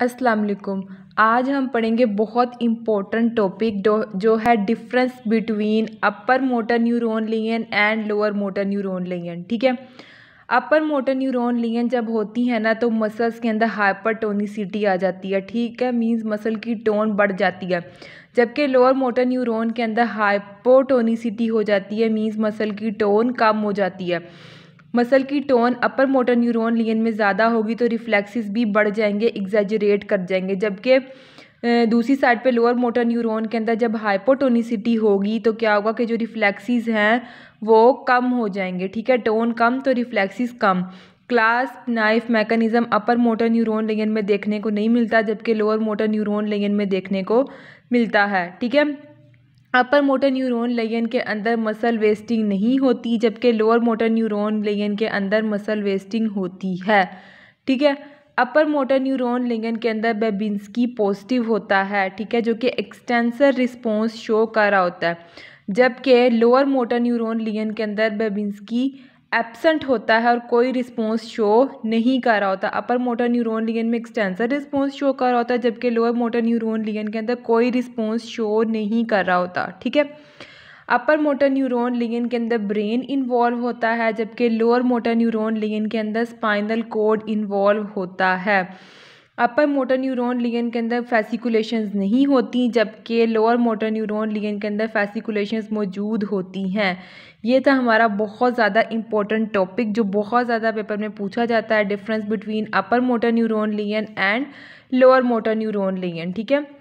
अस्सलाम वालेकुम आज हम पढ़ेंगे बहुत इम्पोर्टेंट टॉपिक जो है difference between upper motor neuron lesion and lower motor neuron lesion ठीक है अपर मोटर न्यूरॉन लियन जब होती है ना तो मसल्स के अंदर हाइपर टोनिसिटी आ जाती है ठीक है मींस मसल की टोन बढ़ जाती है जबकि लोअर मोटर न्यूरोन के अंदर हाइपोटोनिसिटी हो जाती है मींस मसल की टोन कम हो जाती है मसल की tone upper motor neuron lesion में ज़्यादा होगी तो रिफ्लेक्सेस भी बढ़ जाएंगे एग्जेजरेट कर जाएंगे जबकि दूसरी साइड पे लोअर मोटर न्यूरॉन के अंदर जब हाइपोटोनिसिटी होगी तो क्या होगा कि जो रिफ्लेक्सेस हैं वो कम हो जाएंगे ठीक है टोन कम तो रिफ्लेक्सेस कम clasp knife mechanism upper motor neuron lesion में देखने को नहीं मिलता जबकि लोअर मोटर न्यूरॉन लियन में देखने को मिलता है ठीक है अपर मोटर न्यूरॉन लेयन के अंदर मसल वेस्टिंग नहीं होती जबकि लोअर मोटर न्यूरॉन लेयन के अंदर मसल वेस्टिंग होती है ठीक है अपर मोटर न्यूरॉन लेगन के अंदर बेबिंसकी पॉजिटिव होता है ठीक है जो कि एक्सटेंसर रिस्पॉन्स शो कर रहा होता है जबकि लोअर मोटर न्यूरॉन लिंगन के अंदर बेबिंसकी एबसेंट होता है और कोई रिस्पॉन्स शो नहीं कर रहा होता अपर मोटर न्यूरोन लिगन में एक्सटेंसर रिस्पॉन्स शो कर रहा होता है जबकि लोअर मोटर न्यूरोन लियन के अंदर कोई रिस्पॉन्स शो नहीं कर रहा होता ठीक है अपर मोटर न्यूरोन लियन के अंदर ब्रेन इन्वॉल्व होता है जबकि लोअर मोटर न्यूरोन लियन के अंदर स्पाइनल कोड इन्वॉल्व होता है अपर मोटर न्यूरोन लिगन के अंदर फैसिकुलेशन नहीं होती जबकि लोअर मोटर न्यूरोन लिगन के अंदर फैसिकुलेशन मौजूद होती हैं ये था हमारा बहुत ज़्यादा इंपॉर्टेंट टॉपिक जो बहुत ज़्यादा पेपर में पूछा जाता है difference between upper motor neuron lesion and lower motor neuron lesion ठीक है